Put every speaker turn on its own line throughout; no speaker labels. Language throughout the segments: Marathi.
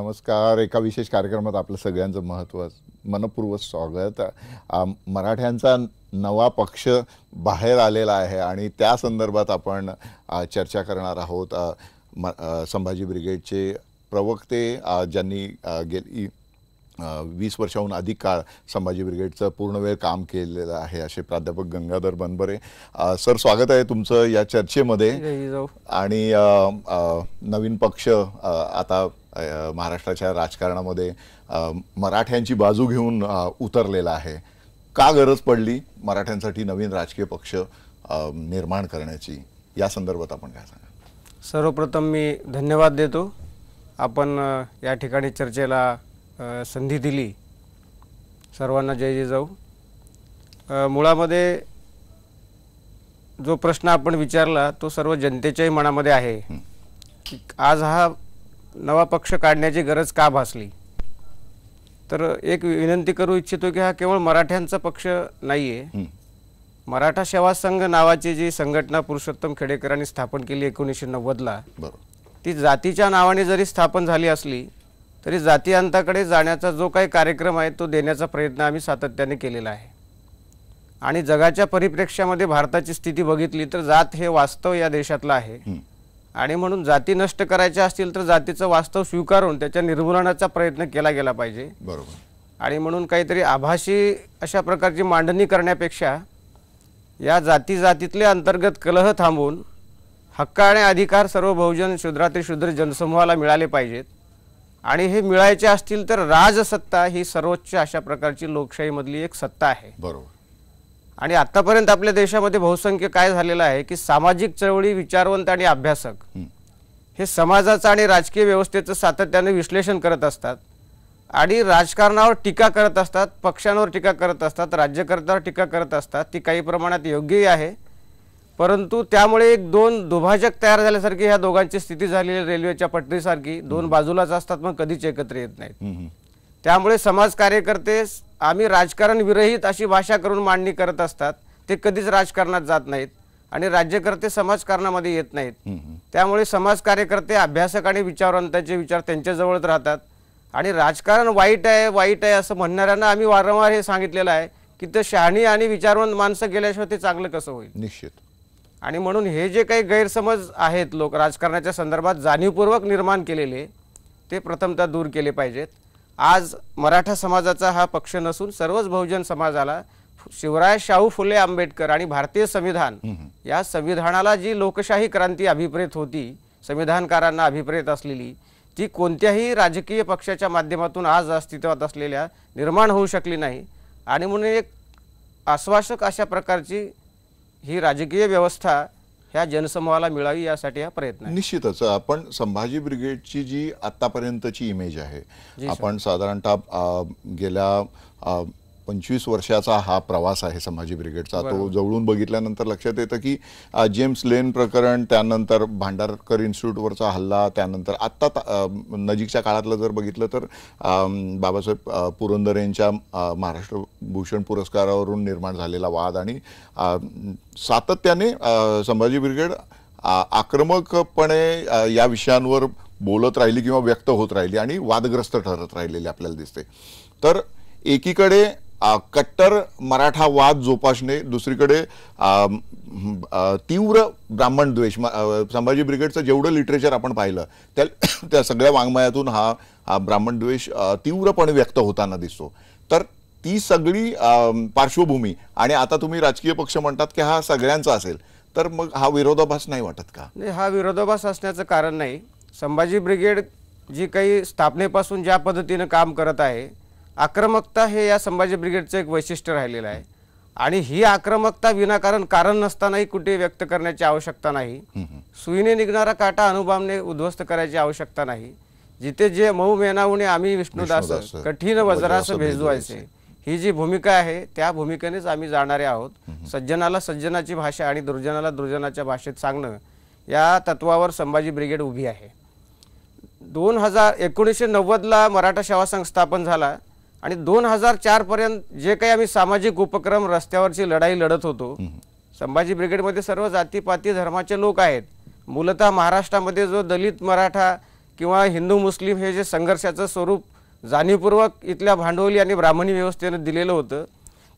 नमस्कार एका विशेष कार्यक्रमात आपलं सगळ्यांचं महत्त्व मनपूर्वक स्वागत मराठ्यांचा नवा पक्ष बाहेर आलेला आहे आणि त्या संदर्भात आपण चर्चा करणार आहोत संभाजी ब्रिगेडचे प्रवक्ते ज्यांनी गेली वीस वर्षाहून अधिक काळ संभाजी ब्रिगेडचं पूर्णवेळ काम केलेलं आहे असे प्राध्यापक गंगाधर बनबरे सर स्वागत आहे तुमचं या चर्चेमध्ये आणि नवीन पक्ष आता महाराष्ट्राच्या राजकारणामध्ये मराठ्यांची बाजू घेऊन उतरलेला आहे का गरज पडली मराठ्यांसाठी नवीन राजकीय पक्ष निर्माण करण्याची या संदर्भात आपण काय सांगा
सर्वप्रथम मी धन्यवाद देतो आपण या ठिकाणी चर्चेला संधी दिली सर्वांना जय जय जाऊ मुळामध्ये जो प्रश्न आपण विचारला तो सर्व जनतेच्याही मनामध्ये आहे की आज हा नवा पक्ष काढण्याची गरज का भासली तर एक विनंती करू इच्छितो की हा केवळ मराठ्यांचा पक्ष नाहीये मराठा सेवा संघ नावाची जी संघटना पुरुषोत्तम खेडेकरांनी स्थापन केली एकोणीसशे नव्वदला ती जातीच्या नावाने जरी स्थापन झाली असली तरी जाती जाण्याचा जो काही कार्यक्रम आहे तो देण्याचा प्रयत्न आम्ही सातत्याने केलेला आहे आणि जगाच्या परिप्रेक्ष्यामध्ये भारताची स्थिती बघितली तर जात हे वास्तव या देशातला आहे आणि म्हणून जाती नष्ट करायच्या असतील तर जातीचं वास्तव स्वीकारून त्याच्या निर्मूलनाचा प्रयत्न केला गेला पाहिजे
बरोबर
आणि म्हणून काहीतरी आभासी अशा प्रकारची मांडणी करण्यापेक्षा या जाती जातीतले अंतर्गत कलह थांबवून हक्क आणि अधिकार सर्व बहुजन शुद्रातील शूद्र जनसमूहाला मिळाले पाहिजेत आणि हे मिळायचे असतील तर राजसत्ता ही सर्वोच्च अशा प्रकारची लोकशाहीमधली एक सत्ता आहे बरोबर आणि आतापर्यंत आपल्या देशामध्ये बहुसंख्य काय झालेलं आहे की सामाजिक चळवळी विचारवंत आणि अभ्यासक हे समाजाचं आणि राजकीय व्यवस्थेचं सातत्याने विश्लेषण करत असतात आणि राजकारणावर टीका करत असतात पक्षांवर टीका करत असतात राज्यकर्त्यावर टीका करत असतात ती काही प्रमाणात योग्यही आहे परंतु त्यामुळे एक दोन दुभाजक तयार झाल्यासारखी ह्या दोघांची स्थिती झालेली रेल्वेच्या पटरीसारखी दोन बाजूलाच असतात मग कधीच एकत्र येत नाहीत त्यामुळे समाज कार्यकर्ते आम्ही राजकारण विरहित अशी भाषा करून मांडणी करत असतात ते कधीच राजकारणात जात नाहीत आणि राज्यकर्ते समाजकारणामध्ये येत नाहीत त्यामुळे समाज कार्यकर्ते अभ्यासक आणि विचारवंताचे विचार त्यांच्याजवळच राहतात आणि राजकारण वाईट आहे वाईट आहे असं म्हणणाऱ्यांना आम्ही वारंवार हे सांगितलेलं आहे की ते शहाणी आणि विचारवंत माणसं गेल्याशिवाय ते चांगलं कसं होईल निश्चित आणि म्हणून हे जे काही गैरसमज आहेत लोक राजकारणाच्या संदर्भात जाणीवपूर्वक निर्माण केलेले ते प्रथमतः दूर केले पाहिजेत आज मराठा समाजाचा हा पक्ष नसून सर्वच बहुजन समाजाला शिवराय शाहू फुले आंबेडकर आणि भारतीय संविधान या संविधानाला जी लोकशाही क्रांती अभिप्रेत होती संविधानकारांना अभिप्रेत असलेली ती कोणत्याही राजकीय पक्षाच्या माध्यमातून आज अस्तित्वात असलेल्या निर्माण होऊ शकली नाही आणि म्हणून एक आश्वासक अशा प्रकारची ही राजकीय व्यवस्था ह्या जनसमूहाला मिळावी यासाठी हा प्रयत्न
निश्चितच आपण संभाजी ब्रिगेडची जी आतापर्यंतची इमेज आहे आपण साधारणतः गेल्या पंचवीस वर्षाचा हा प्रवास आहे संभाजी ब्रिगेडचा तो जवळून बघितल्यानंतर लक्षात येतं की जेम्स लेन प्रकरण त्यानंतर भांडारकर इन्स्टिट्यूटवरचा हल्ला त्यानंतर आत्ता नजीकच्या काळातलं जर बघितलं तर बाबासाहेब पुरंदर यांच्या महाराष्ट्र भूषण पुरस्कारावरून निर्माण झालेला वाद आणि सातत्याने संभाजी ब्रिगेड आक्रमकपणे या विषयांवर बोलत राहिली किंवा व्यक्त होत राहिली आणि वादग्रस्त ठरत राहिलेली आपल्याला दिसते तर एकीकडे कट्टर मराठा वाद जोपासणे दुसरीकडे तीव्र ब्राह्मण द्वेष संभाजी ब्रिगेडचं जेवढं लिटरेचर आपण पाहिलं त्या त्या सगळ्या वाङ्मयातून हा ब्राह्मण द्वेष तीव्रपणे व्यक्त होताना दिसतो तर ती सगळी पार्श्वभूमी आणि आता तुम्ही राजकीय पक्ष म्हणतात की हा सगळ्यांचा असेल तर मग हा विरोधाभास नाही वाटत का
नाही हा विरोधाभास असण्याचं कारण नाही संभाजी ब्रिगेड जी काही स्थापनेपासून ज्या पद्धतीनं काम करत आहे आक्रमकता हे या संभाजी ब्रिगेडचं एक वैशिष्ट्य राहिलेलं आहे आणि ही आक्रमकता विनाकारण कारण नसतानाही कुठे व्यक्त करण्याची आवश्यकता नाही सुईने निघणारा काटा अनुभवने उद्ध्वस्त करायची आवश्यकता नाही जिथे जे मऊ मेनावणे आम्ही विष्णुदास कठीण वज्रास भेजवायचे ही जी भूमिका आहे त्या भूमिकेनेच आम्ही जाणारे आहोत सज्जनाला सज्जनाची भाषा आणि दुर्जनाला दुर्जनाच्या भाषेत सांगणं या तत्वावर संभाजी ब्रिगेड उभी आहे दोन हजार एकोणीसशे नव्वदला मराठा सेवा संघ स्थापन झाला आणि दोन हजार चार पर्यंत जे काही आम्ही सामाजिक उपक्रम रस्त्यावरची लढाई लढत होतो संभाजी ब्रिगेडमध्ये सर्व जातीपाती धर्माचे लोक आहेत मूलतः महाराष्ट्रामध्ये जो दलित मराठा किंवा हिंदू मुस्लिम हे जे संघर्षाचं स्वरूप जाणीवपूर्वक इथल्या भांडवली आणि ब्राह्मणी व्यवस्थेनं दिलेलं होतं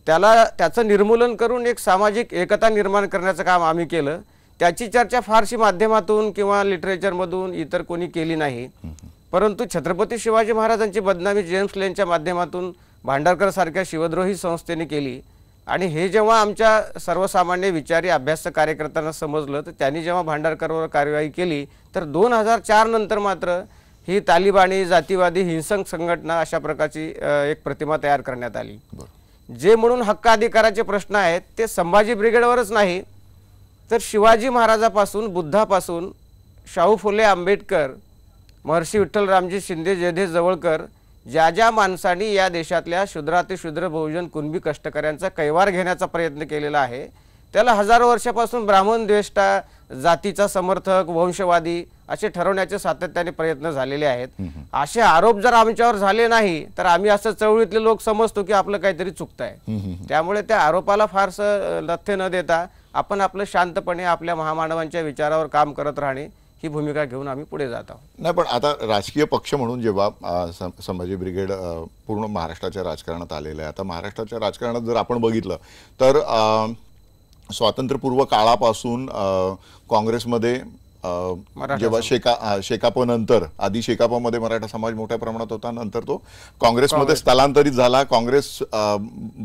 त्याला त्याचं निर्मूलन करून एक सामाजिक एकता निर्माण करण्याचं काम आम्ही केलं त्याची चर्चा फारशी माध्यमातून किंवा लिटरेचरमधून इतर कोणी केली नाही परंतु छत्रपती शिवाजी महाराजांची बदनामी जेम्स लेनच्या माध्यमातून भांडारकरसारख्या शिवद्रोही संस्थेने केली आणि हे जेव्हा आमच्या सर्वसामान्य विचारी अभ्यास कार्यकर्त्यांना समजलं तर त्यांनी जेव्हा भांडारकरवर कार्यवाही केली तर दोन हजार चार नंतर मात्र ही तालिबानी जातीवादी हिंसक संघटना अशा प्रकारची एक प्रतिमा तयार करण्यात आली जे म्हणून हक्क अधिकाराचे प्रश्न आहेत ते संभाजी ब्रिगेडवरच नाही तर शिवाजी महाराजापासून बुद्धापासून शाहू फुले आंबेडकर महर्षी विठ्ठल रामजी शिंदे जयदेश जवळकर ज्या ज्या माणसांनी या देशातल्या शुद्र बहुजन कुणबी कष्टकऱ्यांचा कैवार घेण्याचा प्रयत्न केलेला आहे त्याला हजारो वर्षापासून ब्राह्मण द्वेष्टा जातीचा समर्थक वंशवादी असे ठरवण्याचे सातत्याने प्रयत्न झालेले आहेत असे आरोप जर आमच्यावर झाले नाही तर आम्ही असं चळवळीतले लोक समजतो की आपलं काहीतरी चुकत आहे त्यामुळे त्या आरोपाला फारसं लथ्य न देता आपण आपलं शांतपणे आपल्या महामानवांच्या विचारावर काम करत राहणे ही भूमिका घेऊन आम्ही पुढे जात आहोत
नाही पण आता राजकीय पक्ष म्हणून जेव्हा संभाजी ब्रिगेड पूर्ण महाराष्ट्राच्या राजकारणात आलेलं आहे आता महाराष्ट्राच्या राजकारणात जर आपण बघितलं तर स्वातंत्र्यपूर्व काळापासून काँग्रेसमध्ये जेव्हा शेका शेकाप नंतर आधी शेकापामध्ये मराठा समाज मोठ्या प्रमाणात होता नंतर तो काँग्रेसमध्ये स्थलांतरित झाला काँग्रेस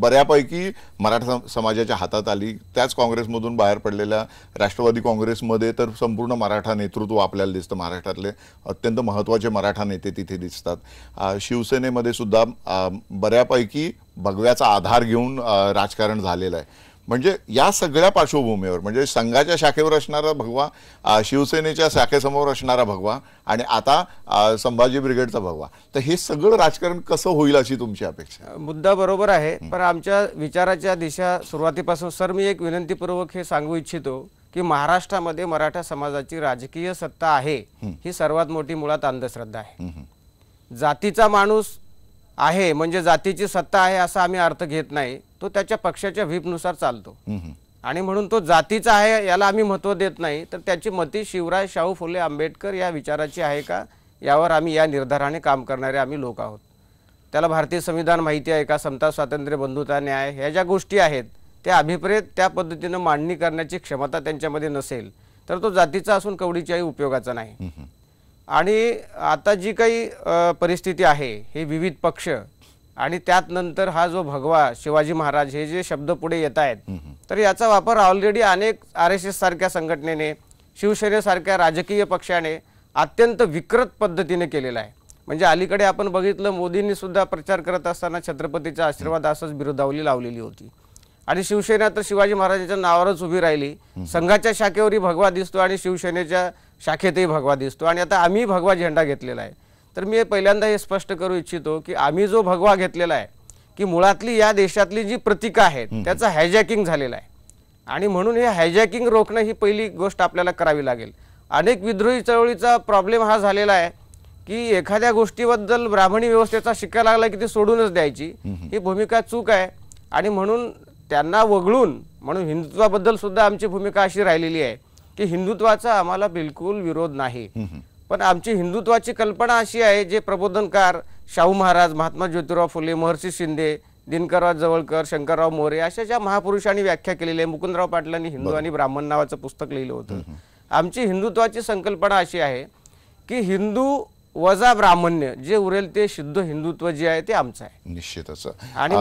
बऱ्यापैकी मराठा समाजाच्या हातात आली त्याच काँग्रेसमधून बाहेर पडलेल्या राष्ट्रवादी काँग्रेसमध्ये तर संपूर्ण मराठा नेतृत्व आपल्याला दिसतं महाराष्ट्रातले अत्यंत महत्त्वाचे मराठा नेते तिथे दिसतात शिवसेनेमध्ये सुद्धा बऱ्यापैकी भगव्याचा आधार घेऊन राजकारण झालेलं आहे म्हणजे या सगळ्या पार्श्वभूमीवर म्हणजे संघाच्या शाखेवर असणारा भगवा शिवसेनेच्या शाखेसमोर असणारा भगवा आणि आता संभाजी ब्रिगेडचा भगवा तर हे सगळं राजकारण कसं होईल अशी तुमची अपेक्षा
मुद्दा बरोबर आहे पण आमच्या विचाराच्या दिशा सुरुवातीपासून सर मी एक विनंतीपूर्वक हे सांगू इच्छितो की महाराष्ट्रामध्ये मराठा समाजाची राजकीय सत्ता आहे ही सर्वात मोठी मुळात अंधश्रद्धा आहे जातीचा माणूस आहे म्हणजे जातीची सत्ता आहे असा आम्ही अर्थ घेत नाही तो त्याच्या पक्षाच्या व्हीपनुसार चालतो आणि म्हणून तो जातीचा आहे याला आम्ही महत्त्व देत नाही तर त्याची मती शिवराय शाहू फुले आंबेडकर या विचाराची आहे का यावर आम्ही या निर्धाराने काम करणारे आम्ही लोक आहोत त्याला भारतीय संविधान माहिती आहे का समता स्वातंत्र्य बंधुता न्याय ह्या ज्या गोष्टी आहेत त्या अभिप्रेत त्या पद्धतीनं मांडणी करण्याची क्षमता त्यांच्यामध्ये नसेल तर तो जातीचा असून कवडीच्याही उपयोगाचा नाही आणि आता जी काही परिस्थिती आहे हे विविध पक्ष आणि त्यात नंतर हा जो भगवा शिवाजी महाराज हे जे शब्द पुढे येत आहेत तर याचा वापर ऑलरेडी अनेक आर एस एस सारख्या संघटनेने शिवसेनेसारख्या राजकीय पक्षाने अत्यंत विकृत पद्धतीने केलेला आहे म्हणजे अलीकडे आपण बघितलं मोदींनी सुद्धा प्रचार करत असताना छत्रपतीचा आशीर्वाद असंच बिरुदावली लावलेली होती आणि शिवसेना तर शिवाजी महाराजांच्या नावावरच उभी राहिली संघाच्या शाखेवरही भगवा दिसतो आणि शिवसेनेच्या शाखेतही भगवा दिसतो आणि आता आम्ही भगवा झेंडा घेतलेला आहे तर मी पहिल्यांदा हे स्पष्ट करू इच्छितो की आम्ही जो भगवा घेतलेला आहे की मुळातली या देशातली जी प्रतिका आहेत त्याचं हायजॅकिंग झालेलं आहे आणि म्हणून हे हायजॅकिंग रोखणं ही पहिली गोष्ट आपल्याला करावी लागेल अनेक विद्रोही चळवळीचा प्रॉब्लेम हा झालेला आहे की एखाद्या गोष्टीबद्दल ब्राह्मणी व्यवस्थेचा शिक्का लागला की ती सोडूनच द्यायची ही भूमिका चूक आहे आणि म्हणून त्यांना वगळून म्हणून हिंदुत्वाबद्दल सुद्धा आमची भूमिका अशी राहिलेली आहे की हिंदुत्वाचा आम्हाला बिलकुल विरोध नाही पण आमची हिंदुत्वाची कल्पना अशी आहे जे प्रबोधनकार शाहू महाराज महात्मा ज्योतिराव फुले महर्षी शिंदे दिनकरराव जवळकर शंकरराव मोरे अशा ज्या महापुरुषांनी व्याख्या केलेली आहे मुकुंदराव पाटलांनी हिंदू आणि ब्राह्मण नावाचं पुस्तक लिहिलं होतं आमची हिंदुत्वाची संकल्पना अशी आहे की हिंदू वजा ब्राह्मण्य जे उरेल ते शुद्ध हिंदुत्व जे आहे ते आमचं आहे
निश्चितच आणि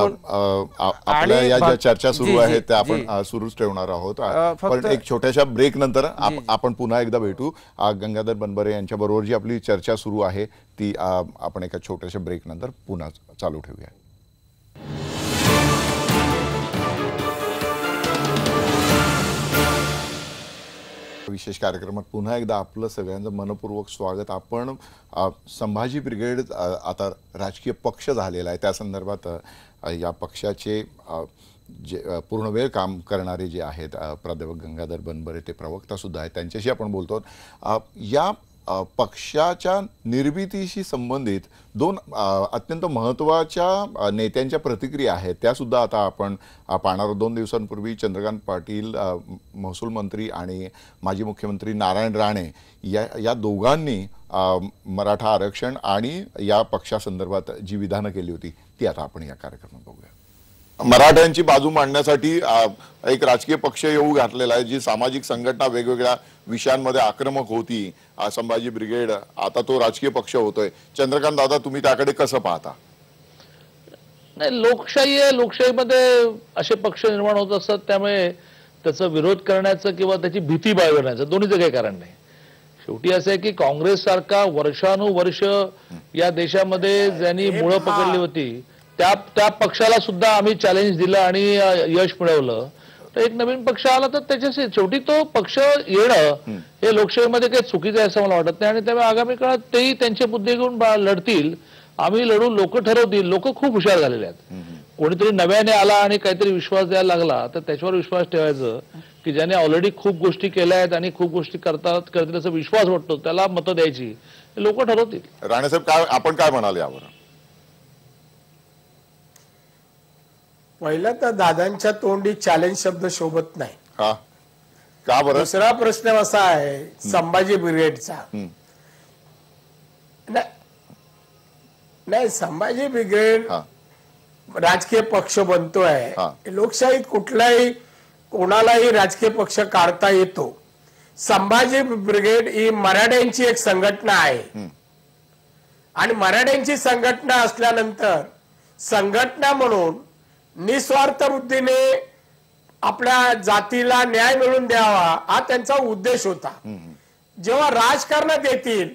या ज्या चर्चा सुरू आहेत त्या आपण सुरूच ठेवणार आहोत पण एक छोट्याशा ब्रेक नंतर आपण पुन्हा एकदा भेटू गंगाधर बनबरे यांच्या बरोबर जी आपली चर्चा सुरू आहे ती आपण एका छोट्याशा ब्रेक नंतर पुन्हा चालू ठेवूया विशेष कार्यक्रमात पुन्हा एकदा आपलं सगळ्यांचं मनपूर्वक स्वागत आपण संभाजी ब्रिगेड आता राजकीय पक्ष झालेला आहे त्या संदर्भात या पक्षाचे जे पूर्ण वेळ काम करणारे जे आहेत प्राध्यापक गंगाधर बनबरे ते प्रवक्तासुद्धा आहेत त्यांच्याशी आपण बोलतो या पक्षाच्या निर्मितीशी संबंधित दोन अत्यंत महत्त्वाच्या नेत्यांच्या प्रतिक्रिया आहेत त्यासुद्धा आता आपण पाहणार दोन दिवसांपूर्वी चंद्रकांत पाटील महसूल मंत्री आणि माजी मुख्यमंत्री नारायण राणे या या दोघांनी मराठा आरक्षण आणि या पक्षासंदर्भात जी विधानं केली होती ती आता आपण या कार्यक्रमात बघूया मराठ्यांची बाजू मांडण्यासाठी एक राजकीय पक्ष येऊ घातलेला आहे जी सामाजिक संघटना वेगवेगळ्या विषयांमध्ये आक्रमक होती संभाजी ब्रिगेड आता तो राजकीय पक्ष होतोय चंद्रकांत दादा तुम्ही त्याकडे कसं पाहता
नाही लोकशाही आहे लोकशाहीमध्ये असे पक्ष निर्माण होत असतात त्यामुळे त्याचा विरोध करण्याचं किंवा त्याची भीती बाळगण्याचं दोन्हीचं काही कारण नाही शेवटी असं आहे की काँग्रेस सारखा वर्षानुवर्ष या देशामध्ये ज्यांनी मुळं पकडली होती त्या त्या पक्षाला सुद्धा आम्ही चॅलेंज दिलं आणि यश मिळवलं तर एक नवीन पक्ष आला तर त्याच्याशी शेवटी तो पक्ष येणं हे लोकशाहीमध्ये काही चुकीचं आहे असं मला वाटत नाही आणि त्यामुळे आगामी काळात तेही त्यांचे मुद्दे घेऊन लढतील आम्ही लढू लोक ठरवतील लोक खूप हुशार झालेले आहेत कोणीतरी नव्याने आला आणि काहीतरी विश्वास द्यायला लागला तर त्याच्यावर विश्वास ठेवायचं की ज्याने ऑलरेडी खूप गोष्टी केल्या आहेत आणि खूप गोष्टी करतात करतील असा विश्वास वाटतो त्याला मतं द्यायची
लोक ठरवतील राणेसाहेब काय आपण काय म्हणाले यावर
पहिला तर दादांच्या तोंडी चॅलेंज शब्द शोभत नाही
का दुसरा
प्रश्न असा आहे संभाजी ब्रिगेडचा नाही संभाजी ब्रिगेड राजकीय पक्ष बनतोय लोकशाहीत कुठलाही कोणालाही राजकीय पक्ष काढता येतो संभाजी ब्रिगेड ही मराठ्यांची एक संघटना आहे आणि मराठ्यांची संघटना असल्यानंतर संघटना म्हणून निस्वार्थ बुद्धीने आपल्या जातीला न्याय मिळवून द्यावा हा त्यांचा उद्देश होता जेव्हा राजकारणात येतील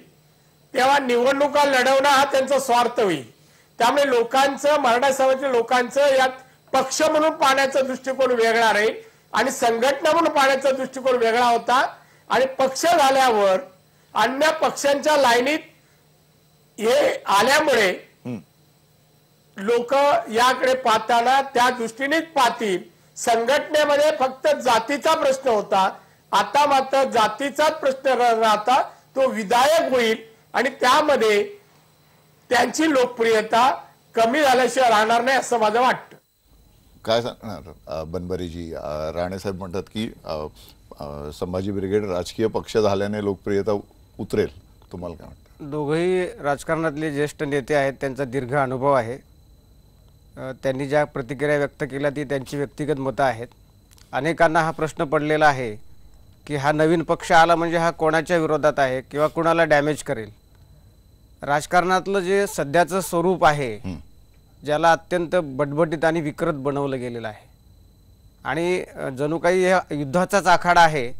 तेव्हा निवडणुका लढवणं हा त्यांचा स्वार्थ होईल त्यामुळे लोकांचं मराठा समाजातील लोकांचं यात पक्ष म्हणून पाहण्याचा दृष्टिकोन वेगळा राहील आणि संघटना म्हणून पाहण्याचा दृष्टिकोन वेगळा होता आणि पक्ष झाल्यावर अन्य पक्षांच्या लाईनीत हे आल्यामुळे लोक याकडे पाहताना त्या दृष्टीनेच पाहतील संघटनेमध्ये फक्त जातीचा प्रश्न होता आता मात्र जातीचाच प्रश्न राहता तो विधायक होईल आणि त्यामध्ये त्यांची लोकप्रियता कमी झाल्याशिवाय राहणार नाही असं माझं वाटतं
काय सांगणार बनबरीजी राणेसाहेब म्हणतात की संभाजी ब्रिगेड राजकीय पक्ष झाल्याने लोकप्रियता उतरेल तुम्हाला काय
वाटतं दोघेही राजकारणातले ज्येष्ठ नेते आहेत त्यांचा दीर्घ अनुभव आहे त्यांनी ज्या प्रतिक्रिया व्यक्त केल्या ती त्यांची व्यक्तिगत मतं आहेत अनेकांना हा प्रश्न पडलेला आहे की हा नवीन पक्ष आला म्हणजे हा कोणाच्या विरोधात आहे किंवा कोणाला डॅमेज करेल राजकारणातलं जे सध्याचं स्वरूप आहे ज्याला अत्यंत बटबटीत आणि विकृत बनवलं गेलेलं आहे आणि जणू काही युद्धाचाच आखाडा आहे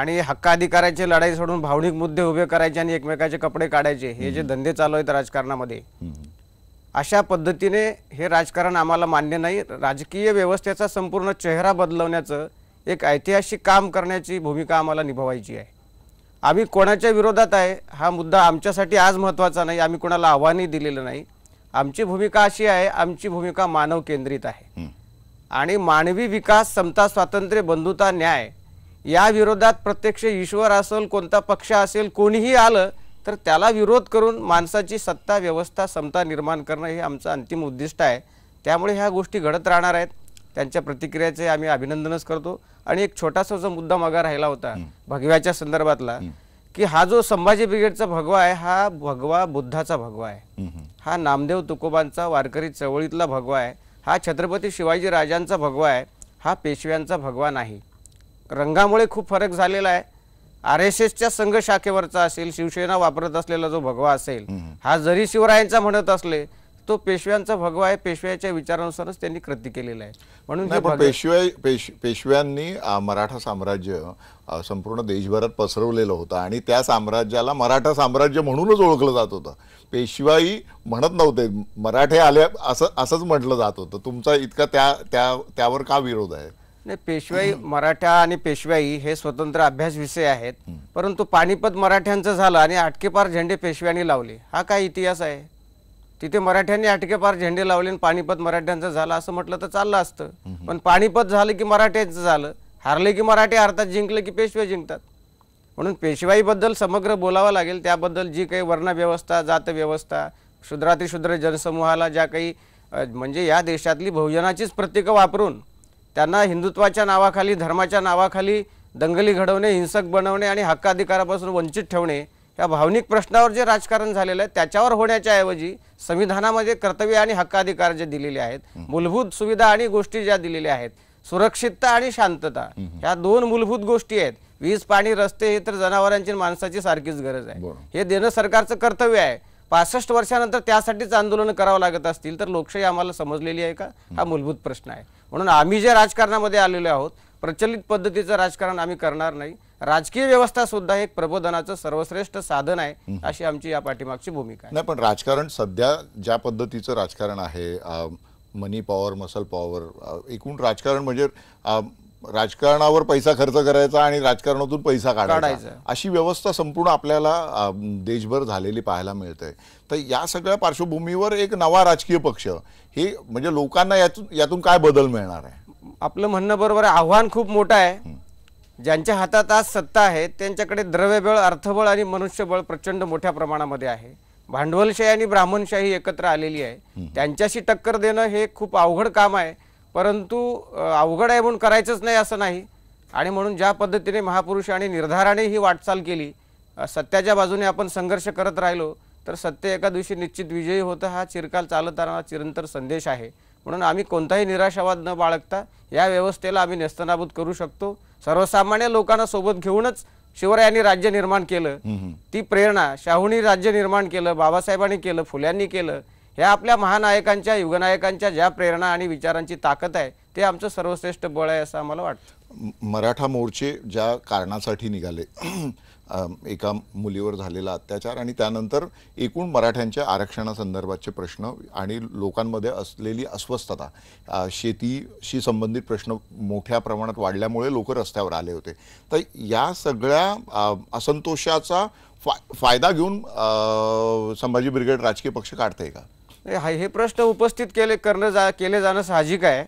आणि हक्काधिकाराची लढाई सोडून भावनिक मुद्दे उभे करायचे आणि एकमेकाचे कपडे काढायचे हे जे धंदे चालू आहेत राजकारणामध्ये अशा पद्धतीने हे राजकारण आम्हाला मान्य नाही राजकीय व्यवस्थेचा संपूर्ण चेहरा बदलवण्याचं एक ऐतिहासिक काम करण्याची भूमिका आम्हाला निभावायची आहे आम्ही कोणाच्या विरोधात आहे हा मुद्दा आमच्यासाठी आज महत्त्वाचा नाही आम्ही कोणाला आव्हानही दिलेलं नाही आमची भूमिका अशी आहे आमची भूमिका मानव केंद्रित आहे आणि मानवी विकास समता स्वातंत्र्य बंधुता न्याय या विरोधात प्रत्यक्ष ईश्वर असेल कोणता पक्ष असेल कोणीही आलं तर त्याला विरोध करून माणसाची सत्ता व्यवस्था समता निर्माण करणं हे आमचं अंतिम उद्दिष्ट आहे त्यामुळे ह्या गोष्टी घडत राहणार आहेत त्यांच्या प्रतिक्रियाचे आम्ही अभिनंदनच करतो आणि एक छोटासा जो मुद्दा मागा राहिला होता भगव्याच्या संदर्भातला की हा जो संभाजी ब्रिगेडचा भगवा आहे हा भगवा बुद्धाचा भगवा आहे हा नामदेव तुकोबांचा वारकरी चवळीतला भगवा आहे हा छत्रपती शिवाजी राजांचा भगवा आहे हा पेशव्यांचा भगवा नाही रंगामुळे खूप फरक झालेला आहे आर एस संघ शाखेवरचा असेल शिवसेना वापरत असलेला जो भगवा असेल हा जरी शिवरायांचा म्हणत असले तो पेशव्यांचा भगवा आहे पेशव्याच्या विचारानुसारच त्यांनी कृती केलेला आहे
म्हणून पेशव्या पेशव्यांनी मराठा साम्राज्य संपूर्ण देशभरात पसरवलेलं होतं आणि त्या साम्राज्याला मराठा साम्राज्य म्हणूनच ओळखलं जात होतं पेशवाई म्हणत नव्हते मराठे आले असं असंच म्हटलं जात होतं तुमचा इतका त्या त्यावर का विरोध आहे
पेशवाई मराठा आणि पेशवाई हे स्वतंत्र अभ्यास विषय आहेत परंतु पाणीपत मराठ्यांचं झालं आणि आटकेपार झेंडे पेशव्यांनी लावले हा काय इतिहास आहे तिथे मराठ्यांनी आटकेपार झेंडे लावले आणि पाणीपत मराठ्यांचं झालं असं म्हटलं तर चाललं असतं पण पाणीपत झालं की मराठ्यांचं झालं हारले की मराठे हारतात जिंकले की पेशवे जिंकतात म्हणून पेशवाईबद्दल समग्र बोलावं लागेल त्याबद्दल जी काही वर्णव्यवस्था व्यवस्था शुद्रातिशुद्र जनसमूहाला ज्या काही म्हणजे या देशातली बहुजनाचीच प्रतीकं वापरून त्यांना हिंदुत्वाच्या नावाखाली धर्माच्या नावाखाली दंगली घडवणे हिंसक बनवणे आणि हक्काधिकारापासून वंचित ठेवणे या भावनिक प्रश्नावर जे राजकारण झालेलं आहे त्याच्यावर ऐवजी संविधानामध्ये कर्तव्य आणि हक्काधिकार जे दिलेले आहेत मूलभूत सुविधा आणि गोष्टी ज्या दिलेल्या आहेत सुरक्षितता आणि शांतता ह्या दोन मूलभूत गोष्टी आहेत वीज पाणी रस्ते हे तर जनावरांची माणसाची सारखीच गरज आहे हे देणं सरकारचं कर्तव्य आहे पासष्ट वर्षानंतर त्यासाठीच आंदोलन करावं लागत असतील तर लोकशाही आम्हाला समजलेली आहे का हा मूलभूत प्रश्न आहे म्हणून आम्ही ज्या राजकारणामध्ये आलेलो आहोत प्रचलित पद्धतीचं राजकारण आम्ही करणार नाही राजकीय व्यवस्था सुद्धा एक प्रबोधनाचं सर्वश्रेष्ठ साधन आहे अशी आमची या पाठीमागची भूमिका आहे नाही
पण राजकारण सध्या ज्या पद्धतीचं राजकारण आहे मनी पॉवर मसल पॉवर एकूण राजकारण म्हणजे राजकारणावर पैसा खर्च करायचा आणि राजकारणातून पैसा काढायचा अशी व्यवस्था संपूर्ण आपल्याला देशभर झालेली पाहायला मिळते तर या सगळ्या पार्श्वभूमीवर एक नवा राजकीय पक्ष हे म्हणजे लोकांना यातून यातून काय बदल मिळणार आहे आपलं म्हणणं बरोबर आहे आव्हान खूप मोठं आहे
ज्यांच्या हातात आज सत्ता आहे त्यांच्याकडे द्रव्यबळ अर्थबळ आणि मनुष्यबळ प्रचंड मोठ्या प्रमाणामध्ये आहे भांडवलशाही आणि ब्राह्मणशाही एकत्र आलेली आहे त्यांच्याशी टक्कर देणं हे खूप अवघड काम आहे परंतु अवघड आहे म्हणून करायचंच नाही असं नाही आणि म्हणून ज्या पद्धतीने महापुरुष आणि निर्धाराने ही वाटचाल केली सत्याच्या बाजूने आपण संघर्ष करत राहिलो तर सत्य एका दिवशी निश्चित विजयी होतं हा चिरकाल चालताना चिरंतर संदेश आहे म्हणून आम्ही कोणताही निराशावाद न बाळगता या व्यवस्थेला आम्ही नेस्तनाबूत करू शकतो सर्वसामान्य लोकांना सोबत घेऊनच शिवरायांनी राज्य निर्माण केलं ती प्रेरणा शाहूनी राज्य निर्माण केलं बाबासाहेबांनी केलं फुल्यांनी केलं हे आपल्या महानायकांच्या युगनायकांच्या ज्या प्रेरणा आणि विचारांची ताकद आहे ते आमचं सर्वश्रेष्ठ बळ आहे असं आम्हाला वाटतं
मराठा मोर्चे ज्या कारणासाठी निघाले एका मुलीवर झालेला अत्याचार आणि त्यानंतर एकूण मराठ्यांच्या आरक्षणासंदर्भातचे प्रश्न आणि लोकांमध्ये असलेली अस्वस्थता शेतीशी संबंधित प्रश्न मोठ्या प्रमाणात वाढल्यामुळे लोक रस्त्यावर आले होते तर या सगळ्या असंतोषाचा फा फायदा घेऊन संभाजी ब्रिगेड राजकीय पक्ष काढते का
हे प्रश्न उपस्थित केले करणं जा केले जाणं साहजिक आहे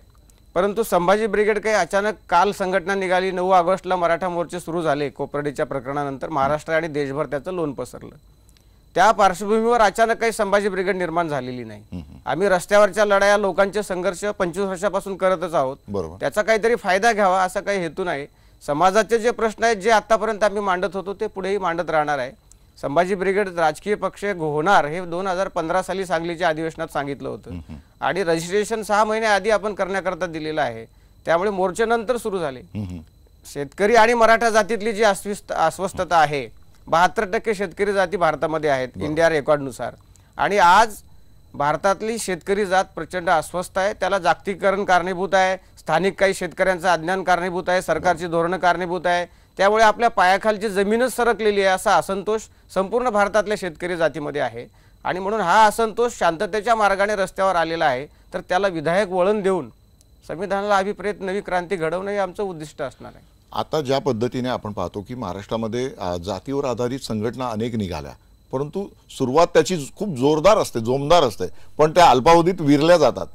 परंतु संभाजी ब्रिगेड काही अचानक काल संघटना निघाली नऊ ऑगस्टला मराठा मोर्चे सुरू झाले कोपर्डीच्या प्रकरणानंतर महाराष्ट्र आणि देशभर त्याचं लोन पसरलं त्या पार्श्वभूमीवर अचानक काही संभाजी ब्रिगेड निर्माण झालेली नाही आम्ही रस्त्यावरच्या लढाया लोकांचे संघर्ष पंचवीस वर्षापासून करतच आहोत त्याचा काहीतरी फायदा घ्यावा असा काही हेतू नाही समाजाचे जे प्रश्न आहेत जे आतापर्यंत आम्ही मांडत होतो ते पुढेही मांडत राहणार आहे संभाजी ब्रिगेड राजकीय पक्ष होणार हे दोन हजार पंधरा साली सांगलीच्या अधिवेशनात सांगितलं होतं आणि रजिस्ट्रेशन सहा आधी आपण करण्याकरता दिलेलं आहे त्यामुळे नंतर सुरू झाले शेतकरी आणि मराठा जातीतली जी अस्वस्थता आहे बहात्तर टक्के शेतकरी जाती भारतामध्ये आहेत इंडिया रेकॉर्डनुसार आणि आज भारतातली शेतकरी जात प्रचंड अस्वस्थ आहे त्याला जागतिकरण कारणीभूत आहे स्थानिक काही शेतकऱ्यांचं अज्ञान कारणीभूत आहे सरकारची धोरणं कारणीभूत आहे त्यामुळे आपल्या पायाखालची जमीनच सरकलेली आहे असा असंतोष संपूर्ण भारतातल्या शेतकरी जातीमध्ये आहे आणि म्हणून हा असंतोष शांततेच्या मार्गाने रस्त्यावर आलेला आहे तर त्याला विधायक वळण देऊन संविधानाला अभिप्रेत नवी क्रांती घडवणं हे आमचं उद्दिष्ट असणार आहे
आता ज्या पद्धतीने आपण पाहतो की महाराष्ट्रामध्ये जातीवर आधारित संघटना अनेक निघाल्या परंतु सुरुवात त्याची खूप जोरदार असते जोमदार असते पण त्या अल्पावधीत विरल्या जातात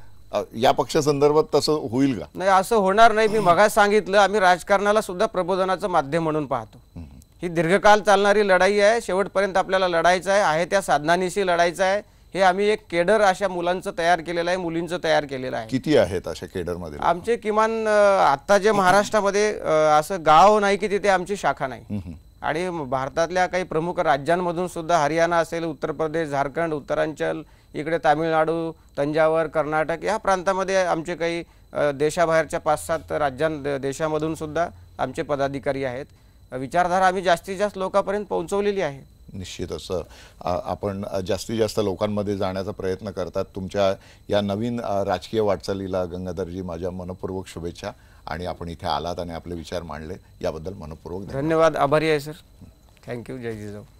या पक्षासंदर्भात तसं होईल का
नाही असं होणार नाही मी मगाच सांगितलं आम्ही राजकारणाला सुद्धा प्रबोधनाचं माध्यम म्हणून पाहतो ही दीर्घकाल चालणारी लढाई आहे शेवटपर्यंत आपल्याला लढायचं आहे आहे त्या साधनांनीशी लढायचं आहे हे आम्ही एक केडर अशा मुलांचं तयार केलेलं आहे मुलींचं तयार केलेलं आहे
किती आहेत अशा केडरमध्ये
आमचे किमान आता जे महाराष्ट्रामध्ये असं गाव नाही की तिथे आमची शाखा नाही आणि भारतातल्या काही प्रमुख राज्यांमधून सुद्धा हरियाणा असेल उत्तर प्रदेश झारखंड उत्तरांचल इकडे तामिळनाडू तंजावर कर्नाटक या प्रांतामध्ये आमचे काही देशाबाहेरच्या पाच सात राज्यां देशामधून सुद्धा आमचे पदाधिकारी आहेत विचारधारा आम्ही जास्तीत जास्त लोकांपर्यंत पोहोचवलेली आहे
निश्चित असं आपण जास्तीत जास्त लोकांमध्ये जाण्याचा प्रयत्न करतात तुमच्या या नवीन राजकीय वाटचालीला गंगाधरजी माझ्या मनपूर्वक शुभेच्छा आणि आपण इथे आलात आणि आपले विचार मांडले याबद्दल मनपूर्वक
धन्यवाद आभारी आहे सर थँक्यू जय जिजाऊ